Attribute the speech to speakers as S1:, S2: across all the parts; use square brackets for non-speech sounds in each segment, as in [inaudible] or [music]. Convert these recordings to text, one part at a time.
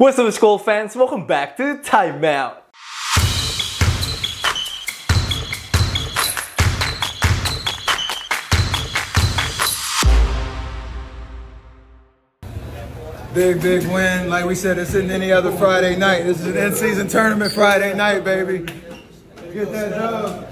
S1: What's up school fans, welcome back to Timeout. Big, big win. Like we said, this isn't any other Friday night. This is an in-season tournament Friday night, baby. Get that dub.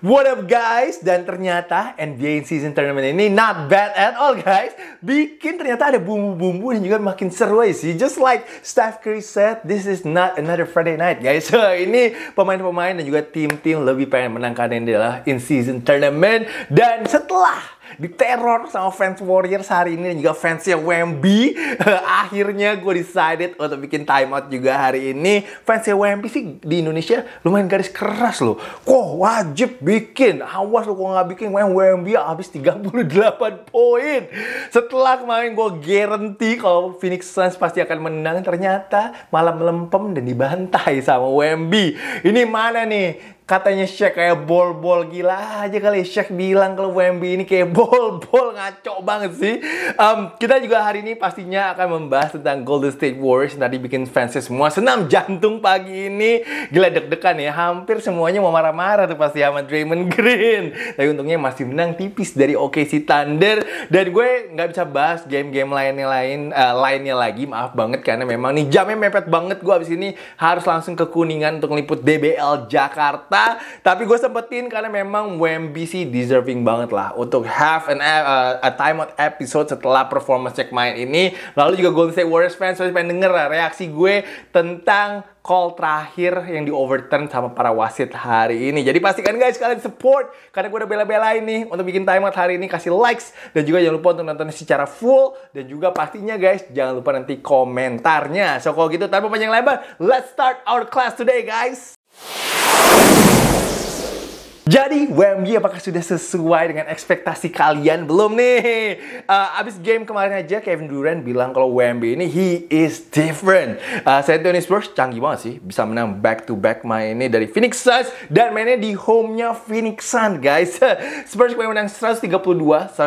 S1: What up guys? Dan ternyata NBA in season tournament ini not bad at all guys. Bikin ternyata ada bumbu-bumbu dan juga makin seru aja sih. Just like Steph Curry said, this is not another Friday night guys. So ini pemain-pemain dan juga tim-tim lebih pengen menang karena ini adalah in season tournament. Dan setelah diteror sama fans Warriors hari ini dan juga fansnya Wemby. [laughs] Akhirnya gue decided untuk bikin timeout juga hari ini. Fansnya Wemby sih di Indonesia lumayan garis keras loh. Kok wajib bikin? Awas lo kok nggak bikin Wemby habis 38 poin. Setelah kemarin gue guarantee kalau Phoenix Suns pasti akan menang, ternyata malam melempem dan dibantai sama Wemby. Ini mana nih? katanya Sheikh kayak bol-bol gila aja kali Sheikh bilang kalau WMB ini kayak [laughs] bol-bol ngaco banget sih um, kita juga hari ini pastinya akan membahas tentang Golden State Warriors tadi bikin fansnya semua senam jantung pagi ini gila deg-degan ya hampir semuanya mau marah-marah tuh pasti sama Draymond Green tapi untungnya masih menang tipis dari OKC Thunder dan gue nggak bisa bahas game-game lainnya lain uh, lainnya lagi maaf banget karena memang nih jamnya mepet banget gue abis ini harus langsung ke Kuningan untuk liput DBL Jakarta tapi gue sempetin karena memang WMBC deserving banget lah untuk have an eh, uh, a time out episode setelah performance check main ini. Lalu juga Golden State Warriors fans pasti pengen denger lah reaksi gue tentang call terakhir yang di overturn sama para wasit hari ini. Jadi pastikan guys kalian support karena gue udah bela-belain nih untuk bikin timeout hari ini kasih likes dan juga jangan lupa untuk nonton secara full dan juga pastinya guys jangan lupa nanti komentarnya. So kalau gitu tanpa panjang lebar, let's start our class today guys. Jadi WMG apakah sudah sesuai dengan ekspektasi kalian? Belum nih. Uh, abis game kemarin aja Kevin Durant bilang kalau WMB ini he is different. Uh, San Tony Spurs canggih banget sih. Bisa menang back to back main ini dari Phoenix Suns dan mainnya di home-nya Phoenix Suns guys. [laughs] Spurs kemarin menang 132-121 uh, eh,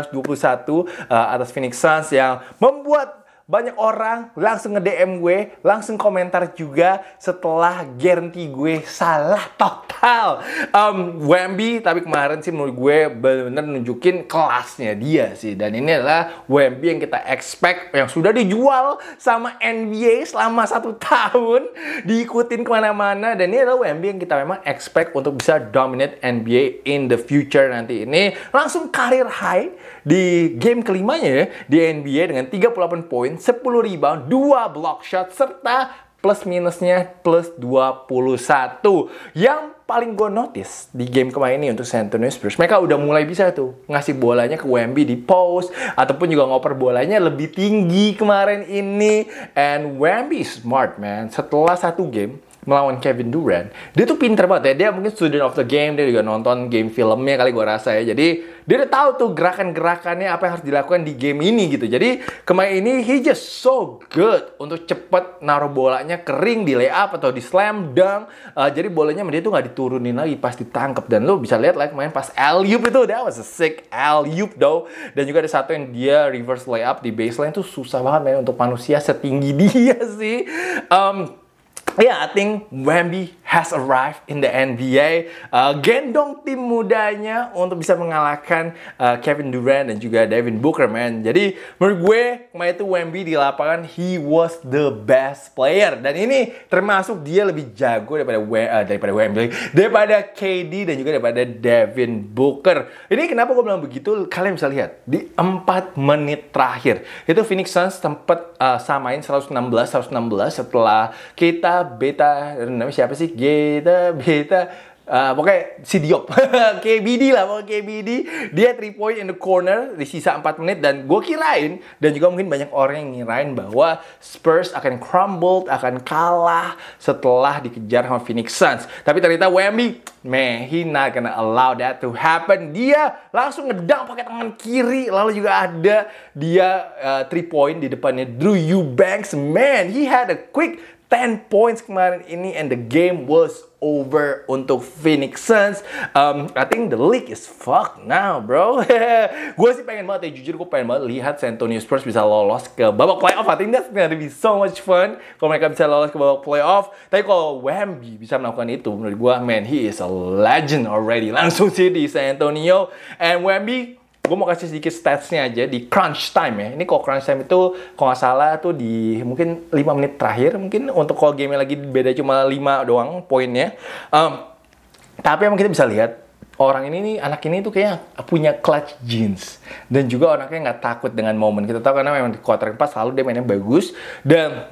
S1: atas Phoenix Suns yang membuat banyak orang langsung nge-DM gue, langsung komentar juga setelah guarantee gue salah total. Um, Wemby, tapi kemarin sih menurut gue bener-bener nunjukin kelasnya dia sih. Dan ini adalah Wemby yang kita expect, yang sudah dijual sama NBA selama satu [laughs] tahun, diikutin kemana-mana. Dan ini adalah Wemby yang kita memang expect untuk bisa dominate NBA in the future nanti ini. Langsung karir high di game kelimanya ya, di NBA dengan 38 poin poin, 10 rebound, 2 block shot, serta plus minusnya plus 21. Yang paling gue notice di game kemarin ini untuk San Antonio Spurs, mereka udah mulai bisa tuh ngasih bolanya ke Wemby di post, ataupun juga ngoper bolanya lebih tinggi kemarin ini. And Wemby smart man, setelah satu game, melawan Kevin Durant dia tuh pinter banget ya dia mungkin student of the game dia juga nonton game filmnya kali gue rasa ya jadi dia udah tahu tuh gerakan-gerakannya apa yang harus dilakukan di game ini gitu jadi kemarin ini he just so good untuk cepet naruh bolanya kering di layup atau di slam dunk uh, jadi bolanya dia tuh nggak diturunin lagi pas ditangkap dan lo bisa lihat lah like, kemarin pas alley itu dia was a sick alley-oop dan juga ada satu yang dia reverse layup di baseline tuh susah banget main untuk manusia setinggi [laughs] dia sih um, yeah, I think Wemby has arrived in the NBA. Uh, gendong tim mudanya untuk bisa mengalahkan uh, Kevin Durant dan juga Devin Booker, man. Jadi menurut gue kemarin itu Wemby di lapangan he was the best player dan ini termasuk dia lebih jago daripada We, uh, daripada Wemby, daripada KD dan juga daripada Devin Booker. Ini kenapa gue bilang begitu? Kalian bisa lihat di 4 menit terakhir itu Phoenix Suns sempat uh, samain 116 116 setelah kita beta namanya siapa sih? Beta, Beta, Uh, pokoknya si Diop [laughs] KBD lah pokoknya KBD dia 3 point in the corner di sisa 4 menit dan gue kirain dan juga mungkin banyak orang yang ngirain bahwa Spurs akan crumbled akan kalah setelah dikejar sama Phoenix Suns tapi ternyata Wemby man he not gonna allow that to happen dia langsung ngedang pakai tangan kiri lalu juga ada dia uh, point di depannya Drew Eubanks man he had a quick 10 points kemarin ini and the game was over untuk Phoenix Suns. Um, I think the league is fucked now, bro. [laughs] gue sih pengen banget ya, jujur gue pengen banget lihat San Antonio Spurs bisa lolos ke babak playoff. I think that's gonna be so much fun kalau mereka bisa lolos ke babak playoff. Tapi kalau Wemby bisa melakukan itu, menurut gue, man, he is a legend already. Langsung sih di San Antonio. And Wemby, gue mau kasih sedikit statsnya aja di crunch time ya. Ini kalau crunch time itu kalau nggak salah tuh di mungkin 5 menit terakhir mungkin untuk kalau game lagi beda cuma 5 doang poinnya. Um, tapi emang kita bisa lihat orang ini nih anak ini tuh kayak punya clutch jeans dan juga anaknya nggak takut dengan momen kita tahu karena memang di quarter 4 selalu dia mainnya bagus dan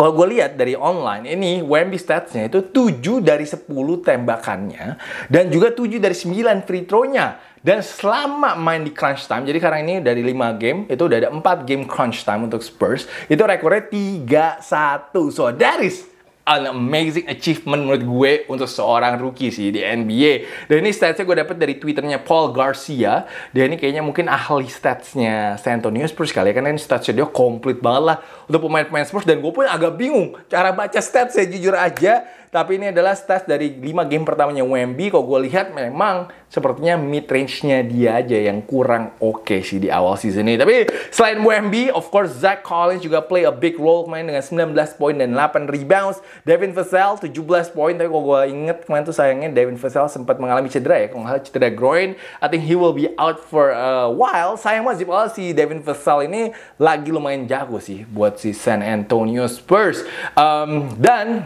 S1: kalau gue lihat dari online ini Wemby statsnya itu 7 dari 10 tembakannya dan juga 7 dari 9 free throw-nya. Dan selama main di crunch time, jadi sekarang ini dari 5 game, itu udah ada 4 game crunch time untuk Spurs. Itu rekornya 3-1. So, that is an amazing achievement menurut gue untuk seorang rookie sih di NBA. Dan ini statsnya gue dapet dari twitternya Paul Garcia. Dia ini kayaknya mungkin ahli statsnya San Antonio Spurs kali ya. Karena ini statsnya dia komplit banget lah untuk pemain-pemain Spurs. Dan gue pun agak bingung cara baca statsnya jujur aja tapi ini adalah stats dari 5 game pertamanya WMB. Kau gue lihat memang sepertinya mid range-nya dia aja yang kurang oke okay sih di awal season ini. Tapi selain WMB, of course Zach Collins juga play a big role main dengan 19 poin dan 8 rebounds. Devin Vassell 17 poin. Tapi kalau gue inget kemarin tuh sayangnya Devin Vassell sempat mengalami cedera ya. Kalau nggak cedera groin. I think he will be out for a while. Sayang banget sih si Devin Vassell ini lagi lumayan jago sih buat si San Antonio Spurs. Um, dan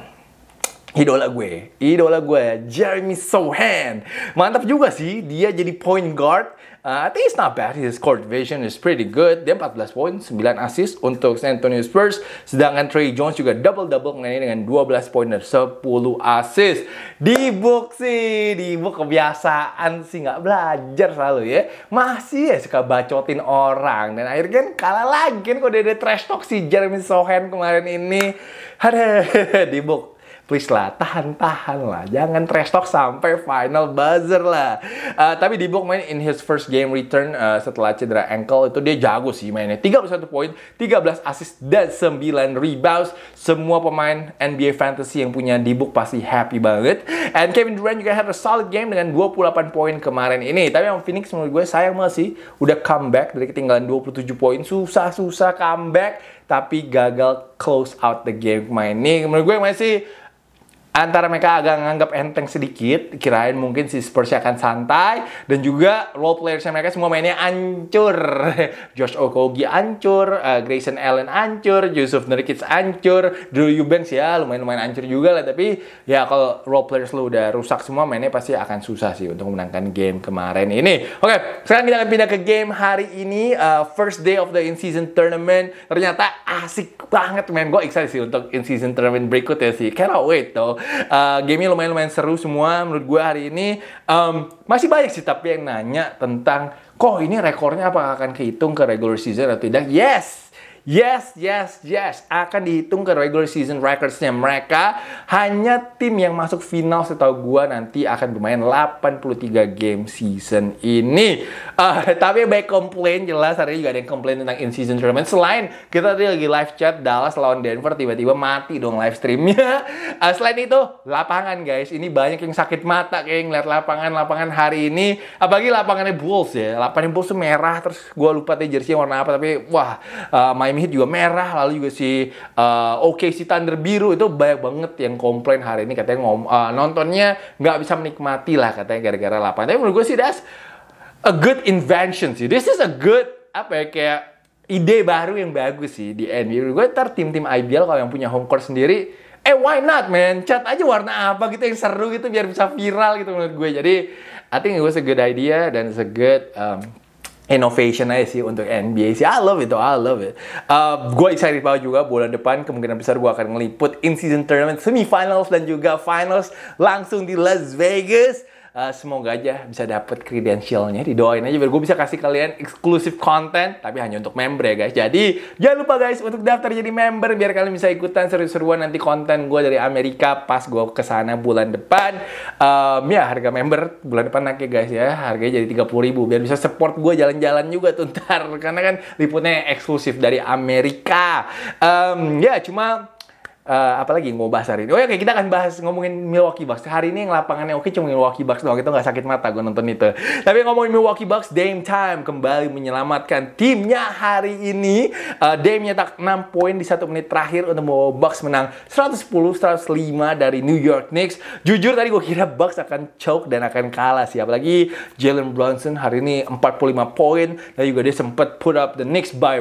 S1: Idola gue, idola gue, Jeremy Sohan. Mantap juga sih, dia jadi point guard. Uh, I think it's not bad, his court vision is pretty good. Dia 14 poin, 9 assist untuk San Antonio Spurs. Sedangkan Trey Jones juga double-double mengenai dengan 12 poin dan 10 assist. Di book sih, di book kebiasaan sih, nggak belajar selalu ya. Masih ya suka bacotin orang. Dan akhirnya kan kalah lagi kan kok ada trash talk si Jeremy Sohan kemarin ini. Ada [laughs] di book please lah, tahan-tahan lah. Jangan trash sampai final buzzer lah. Uh, tapi di book main in his first game return uh, setelah cedera ankle itu dia jago sih mainnya. 31 poin, 13 assist dan 9 rebounds. Semua pemain NBA Fantasy yang punya di book pasti happy banget. And Kevin Durant juga had a solid game dengan 28 poin kemarin ini. Tapi yang Phoenix menurut gue sayang banget sih. Udah comeback dari ketinggalan 27 poin. Susah-susah comeback. Tapi gagal close out the game main. ini. menurut gue masih antara mereka agak nganggap enteng sedikit, kirain mungkin si Spurs akan santai, dan juga role players mereka semua mainnya ancur. [laughs] Josh Okogie ancur, uh, Grayson Allen ancur, Yusuf Nurkic ancur, Drew Eubanks ya lumayan-lumayan ancur juga lah, tapi ya kalau role players lu udah rusak semua, mainnya pasti akan susah sih untuk memenangkan game kemarin ini. Oke, okay, sekarang kita akan pindah ke game hari ini, uh, first day of the in-season tournament. Ternyata asik banget, men. Gue excited sih untuk in-season tournament berikutnya sih. Cannot wait, though uh, gamenya lumayan-lumayan seru semua menurut gue hari ini. Um, masih banyak sih tapi yang nanya tentang, kok ini rekornya apakah akan kehitung ke regular season atau tidak? Yes! Yes, yes, yes. Akan dihitung ke regular season recordsnya mereka. Hanya tim yang masuk final setahu gue nanti akan bermain 83 game season ini. Uh, [laughs] tapi baik komplain jelas hari ini juga ada yang komplain tentang in season tournament. Selain kita tadi lagi live chat Dallas lawan Denver tiba-tiba mati dong live streamnya. Uh, [laughs] selain itu lapangan guys, ini banyak yang sakit mata kayak ngeliat lapangan-lapangan hari ini. Apalagi lapangannya Bulls ya. Lapangan Bulls tuh merah terus gue lupa tadi jersey warna apa tapi wah uh, my Miami Heat juga merah, lalu juga si uh, eh, OKC Thunder biru itu banyak banget yang komplain hari ini katanya ngom uh, nontonnya nggak bisa menikmati lah katanya gara-gara lapar Tapi menurut gue sih das a good invention sih. This is a good apa ya kayak ide baru yang bagus sih di NBA. Menurut gue ntar tim-tim ideal kalau yang punya home court sendiri eh why not man cat aja warna apa gitu yang seru gitu biar bisa viral gitu menurut gue jadi I think it was a good idea dan it's a good um, innovation aja sih untuk NBA sih. I love it I love it. Uh, gue excited banget juga bulan depan kemungkinan besar gue akan ngeliput in-season tournament semifinals dan juga finals langsung di Las Vegas. Eh, semoga aja bisa dapet kredensialnya. Didoain aja biar gue bisa kasih kalian eksklusif konten, tapi hanya untuk member ya guys. Jadi jangan lupa guys untuk daftar jadi member biar kalian bisa ikutan seru-seruan nanti konten gue dari Amerika pas gue kesana bulan depan. Um, ya harga member bulan depan naik ya guys ya, harganya jadi 30 ribu biar bisa support gue jalan-jalan juga tuh [laughs] ntar karena kan liputnya eksklusif dari Amerika. Um, ya cuma uh, apalagi mau bahas hari ini. Oh ya, okay, kita akan bahas ngomongin Milwaukee Bucks. Hari ini yang lapangannya oke okay, cuma Milwaukee Bucks doang. Itu nggak sakit mata gue nonton itu. Tapi ngomongin Milwaukee Bucks, Dame Time kembali menyelamatkan timnya hari ini. Uh, Dame nyetak 6 poin di satu menit terakhir untuk membawa Bucks menang 110-105 dari New York Knicks. Jujur tadi gue kira Bucks akan choke dan akan kalah sih. Apalagi Jalen Brunson hari ini 45 poin dan juga dia sempat put up the Knicks by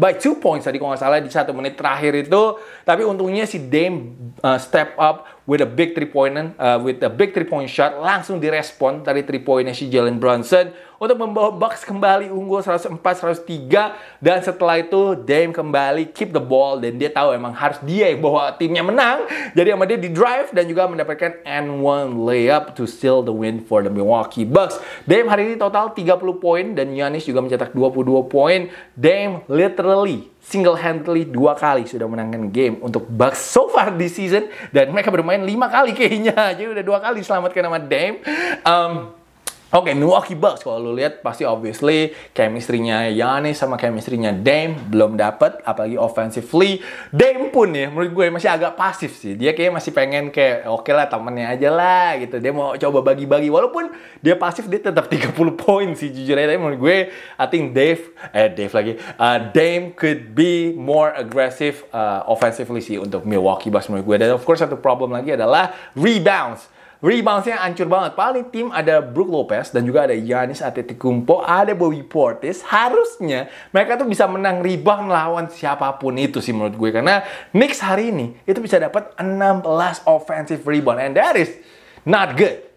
S1: by two points tadi kalau nggak salah di satu menit terakhir itu. Tapi untungnya si Dame uh, step up with a big three pointer uh, with a big three point shot langsung direspon dari three pointnya si Jalen Brunson untuk membawa Bucks kembali unggul 104-103 dan setelah itu Dame kembali keep the ball dan dia tahu emang harus dia yang bawa timnya menang. Jadi sama dia di drive dan juga mendapatkan n one layup to seal the win for the Milwaukee Bucks. Dame hari ini total 30 poin dan Giannis juga mencetak 22 poin. Dame literally single-handedly dua kali sudah menangkan game untuk Bucks so far di season dan mereka bermain lima kali kayaknya [laughs] jadi udah dua kali selamatkan nama Dame um, Oke, okay, Milwaukee Bucks kalau lu lihat pasti obviously chemistry-nya Giannis sama chemistry-nya Dame belum dapet apalagi offensively. Dame pun ya menurut gue masih agak pasif sih. Dia kayak masih pengen kayak oke okay lah temennya aja lah gitu. Dia mau coba bagi-bagi walaupun dia pasif dia tetap 30 [laughs] poin sih jujur aja menurut gue I think Dave eh Dave lagi uh, Dame could be more aggressive uh, offensively sih untuk Milwaukee Bucks menurut gue. Dan of course satu problem lagi adalah rebounds rebound Reboundsnya hancur banget. Paling tim ada Brook Lopez dan juga ada Giannis Antetokounmpo, ada Bobby Portis. Harusnya mereka tuh bisa menang rebound lawan siapapun itu sih menurut gue. Karena Knicks hari ini itu bisa dapat 16 offensive rebound. And that is not good.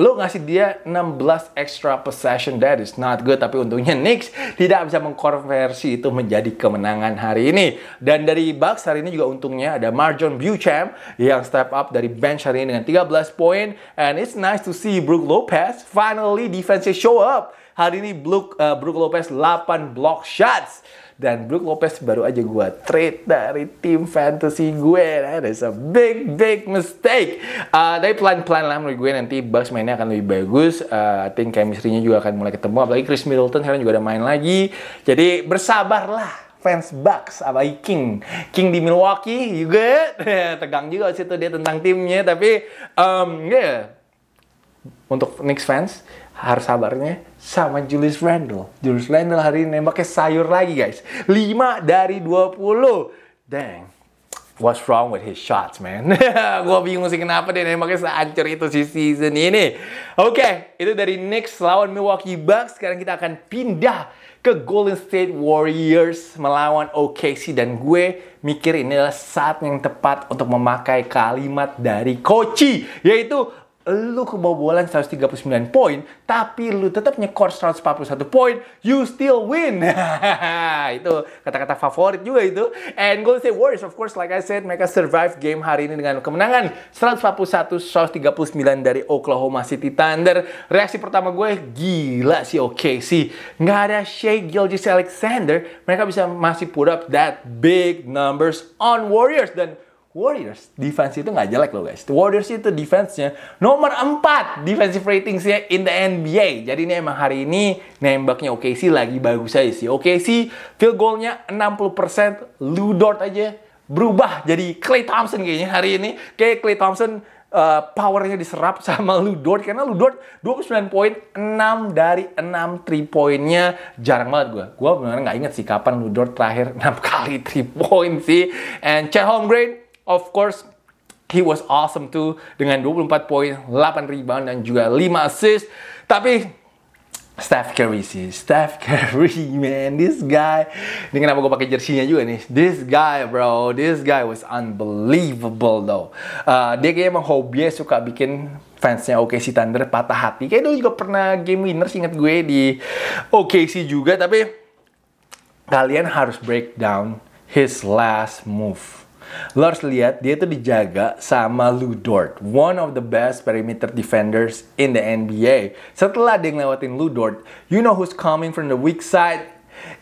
S1: Lo ngasih dia 16 extra possession that is not good tapi untungnya Knicks tidak bisa mengkonversi itu menjadi kemenangan hari ini. Dan dari Bucks hari ini juga untungnya ada Marjon Buchan yang step up dari bench hari ini dengan 13 poin and it's nice to see Brook Lopez finally defensive show up Hari ini Brook, uh, eh, Brook Lopez 8 block shots. Dan Brook Lopez baru aja gue trade dari tim fantasy gue. That is a big, big mistake. Uh, tapi pelan-pelan lah menurut gue nanti Bucks mainnya akan lebih bagus. Uh, I think chemistry-nya juga akan mulai ketemu. Apalagi Chris Middleton sekarang juga ada main lagi. Jadi bersabarlah fans Bucks apalagi King King di Milwaukee juga [laughs] tegang juga situ dia tentang timnya tapi um, ya yeah. untuk Knicks fans harus sabarnya sama Julius Randle. Julius Randle hari ini nembaknya sayur lagi guys. 5 dari 20. Dang. What's wrong with his shots, man? [laughs] Gua bingung sih kenapa dia nembaknya sehancur itu si season ini. Oke, okay, itu dari Knicks lawan Milwaukee Bucks. Sekarang kita akan pindah ke Golden State Warriors melawan OKC. Dan gue mikir ini adalah saat yang tepat untuk memakai kalimat dari Kochi. Yaitu, lu kebobolan 139 poin, tapi lu tetap nyekor 141 poin, you still win. [laughs] itu kata-kata favorit juga itu. And Golden State Warriors, of course, like I said, mereka survive game hari ini dengan kemenangan 141-139 dari Oklahoma City Thunder. Reaksi pertama gue, gila sih oke okay, sih. Nggak ada Shea Gilgis Alexander, mereka bisa masih put up that big numbers on Warriors. Dan Warriors defense itu nggak jelek loh guys. Warriors itu defense-nya nomor 4 defensive ratings-nya in the NBA. Jadi ini emang hari ini nembaknya oke sih lagi bagus aja sih. sih field goal-nya 60%, Lou Dort aja berubah jadi Clay Thompson kayaknya hari ini. Kayak Clay Thompson uh, powernya diserap [laughs] sama Lu Dort karena Lu Dort 29 poin 6 dari 6 3 poinnya jarang banget gue gue benar benar nggak inget sih kapan Lu Dort terakhir 6 [laughs] kali 3 point sih and Chet Holmgren Of course, he was awesome too dengan 24 poin, 8 rebound dan juga 5 assist. Tapi Steph Curry sih, Steph [laughs] Curry man, this guy. Ini kenapa gue pakai jersinya juga nih. This guy bro, this guy was unbelievable though. Uh, dia kayak emang hobinya suka bikin fansnya OKC Thunder patah hati. Kayak dulu juga pernah game winner inget gue di OKC juga, tapi kalian harus breakdown his last move Lo harus lihat dia itu dijaga sama Lou Dort, one of the best perimeter defenders in the NBA. Setelah dia ngelewatin Lou Dort, you know who's coming from the weak side?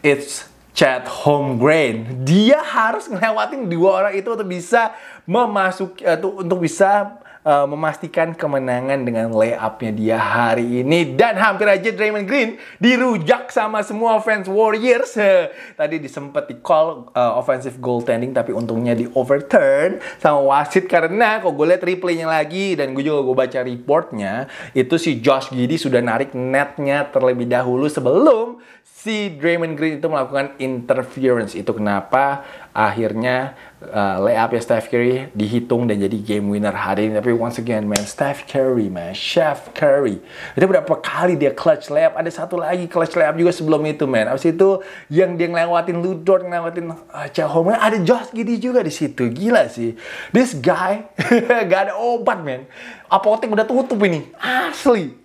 S1: It's Chad Holmgren. Dia harus ngelewatin dua orang itu untuk bisa memasuki atau eh, untuk bisa uh, memastikan kemenangan dengan layupnya dia hari ini dan hampir aja Draymond Green dirujak sama semua fans Warriors. [laughs] Tadi disempet di call uh, offensive goaltending tapi untungnya di overturn sama wasit karena kok gue liat replaynya lagi dan gue juga gue baca reportnya itu si Josh Giddy sudah narik netnya terlebih dahulu sebelum si Draymond Green itu melakukan interference. Itu kenapa akhirnya uh, ya Steph Curry dihitung dan jadi game winner hari ini. Tapi once again, man, Steph Curry, man, Chef Curry. Itu berapa kali dia clutch layup? Ada satu lagi clutch layup juga sebelum itu, man. Abis itu yang dia ngelewatin Ludor, ngelewatin uh, ada Josh Giddy juga di situ. Gila sih. This guy [laughs] gak ada obat, man. Apotek udah tutup ini. Asli.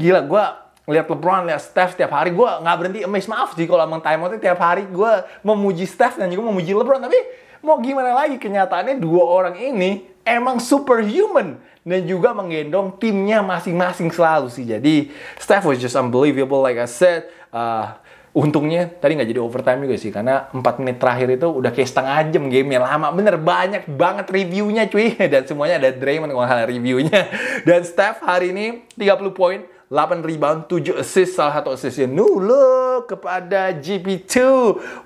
S1: Gila, gue lihat LeBron, lihat Steph tiap hari gue nggak berhenti amazed maaf sih kalau emang time outnya tiap hari gue memuji Steph dan juga memuji LeBron tapi mau gimana lagi kenyataannya dua orang ini emang superhuman dan juga menggendong timnya masing-masing selalu sih jadi Steph was just unbelievable like I said uh, Untungnya tadi nggak jadi overtime juga sih karena 4 menit terakhir itu udah kayak setengah jam game lama bener banyak banget reviewnya cuy [laughs] dan semuanya ada Draymond kalau reviewnya dan Steph hari ini 30 poin 8 rebound, 7 assist, salah satu assistnya nulu kepada GP2.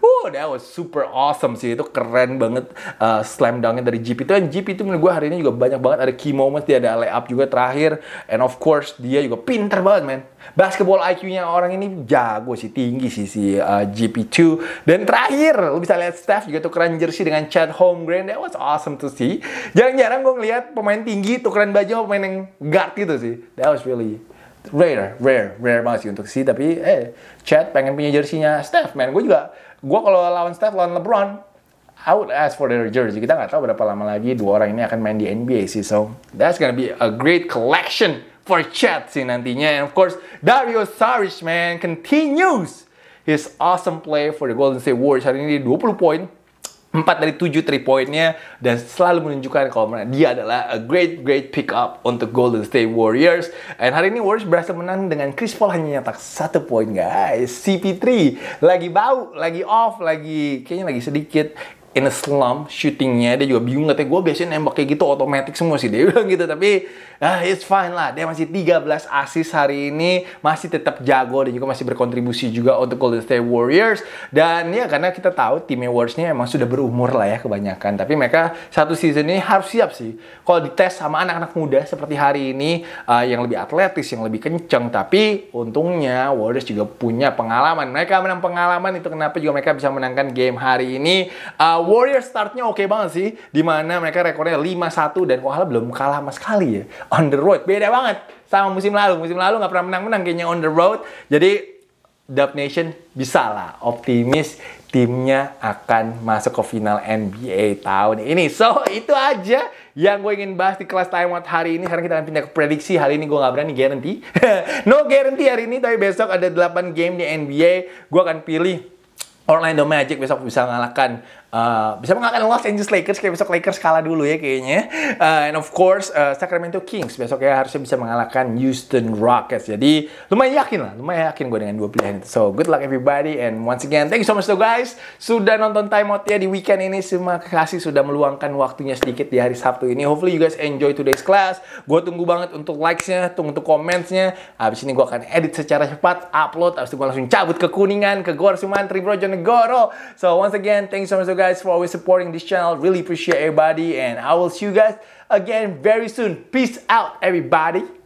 S1: Wow, that was super awesome sih. Itu keren banget uh, slam dunknya dari GP2. Dan GP2 menurut gue hari ini juga banyak banget ada key moments. Dia ada up juga terakhir. And of course, dia juga pinter banget, man. Basketball IQ-nya orang ini jago sih, tinggi sih si uh, GP2. Dan terakhir, lo bisa lihat Steph juga tukeran jersey dengan Chad Holmgren. That was awesome to see. Jarang-jarang gue ngeliat pemain tinggi tukeran baju sama pemain yang guard gitu sih. That was really rare, rare, rare banget sih untuk si tapi eh Chad pengen punya jersinya Steph man. Gue juga gue kalau lawan Steph lawan LeBron I would ask for their jersey. Kita nggak tahu berapa lama lagi dua orang ini akan main di NBA sih. So that's gonna be a great collection for Chad sih nantinya. And of course Dario Saric man continues his awesome play for the Golden State Warriors hari ini 20 poin, 4 dari 7 tiga pointnya dan selalu menunjukkan kalau mana dia adalah a great great pick up untuk Golden State Warriors Dan hari ini Warriors berhasil menang dengan Chris Paul hanya nyetak satu poin guys CP3 lagi bau lagi off lagi kayaknya lagi sedikit in a slump shootingnya dia juga bingung katanya gue biasanya nembak kayak gitu otomatis semua sih [laughs] dia bilang gitu tapi ah it's fine lah. Dia masih 13 asis hari ini, masih tetap jago dan juga masih berkontribusi juga untuk Golden State Warriors. Dan ya karena kita tahu timnya Warriors-nya emang sudah berumur lah ya kebanyakan. Tapi mereka satu season ini harus siap sih. Kalau dites sama anak-anak muda seperti hari ini uh, yang lebih atletis, yang lebih kenceng. Tapi untungnya Warriors juga punya pengalaman. Mereka menang pengalaman itu kenapa juga mereka bisa menangkan game hari ini. Uh, Warriors startnya oke okay banget sih. Dimana mereka rekornya 5-1 dan kok belum kalah sama sekali ya on the road. Beda banget sama musim lalu. Musim lalu nggak pernah menang-menang kayaknya on the road. Jadi Dub Nation bisa lah optimis timnya akan masuk ke final NBA tahun ini. So, itu aja yang gue ingin bahas di kelas timeout hari ini. Sekarang kita akan pindah ke prediksi. Hari ini gue gak berani guarantee. [laughs] no guarantee hari ini, tapi besok ada 8 game di NBA. Gue akan pilih Orlando Magic besok bisa mengalahkan Uh, bisa mengalahkan Los Angeles Lakers kayak besok Lakers kalah dulu ya kayaknya. Uh, and of course uh, Sacramento Kings besok ya harusnya bisa mengalahkan Houston Rockets. Jadi lumayan yakin lah, lumayan yakin gue dengan dua pilihan itu. So good luck everybody and once again thank you so much to guys sudah nonton time out ya di weekend ini. Terima kasih sudah meluangkan waktunya sedikit di hari Sabtu ini. Hopefully you guys enjoy today's class. Gue tunggu banget untuk likesnya, tunggu untuk commentsnya. Habis ini gue akan edit secara cepat, upload, habis itu gue langsung cabut ke Kuningan, ke Gor Sumantri Brojonegoro. So once again thank you so much to guys guys for always supporting this channel. Really appreciate everybody and I will see you guys again very soon. Peace out everybody.